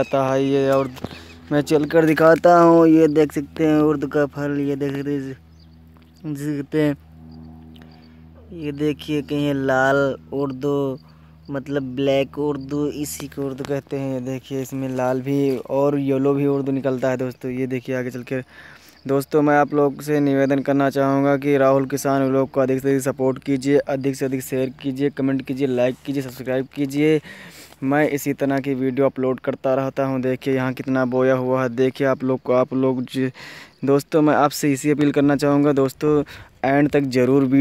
आता है ये और मैं चल कर दिखाता हूँ ये देख सकते हैं उर्द का फल ये देख सकते हैं ये देखिए कहीं लाल उर्दू मतलब ब्लैक उर्दू इसी को उर्दू कहते हैं ये देखिए इसमें लाल भी और येलो भी उर्दू निकलता है दोस्तों ये देखिए आगे चल के दोस्तों मैं आप लोग से निवेदन करना चाहूँगा कि राहुल किसान लोग को अधिक से अधिक सपोर्ट कीजिए अधिक से अधिक शेयर कीजिए कमेंट कीजिए लाइक कीजिए सब्सक्राइब कीजिए मैं इसी तरह की वीडियो अपलोड करता रहता हूँ देखिए यहाँ कितना बोया हुआ है देखिए आप लोग को आप लोग दोस्तों मैं आपसे इसी अपील करना चाहूँगा दोस्तों एंड तक ज़रूर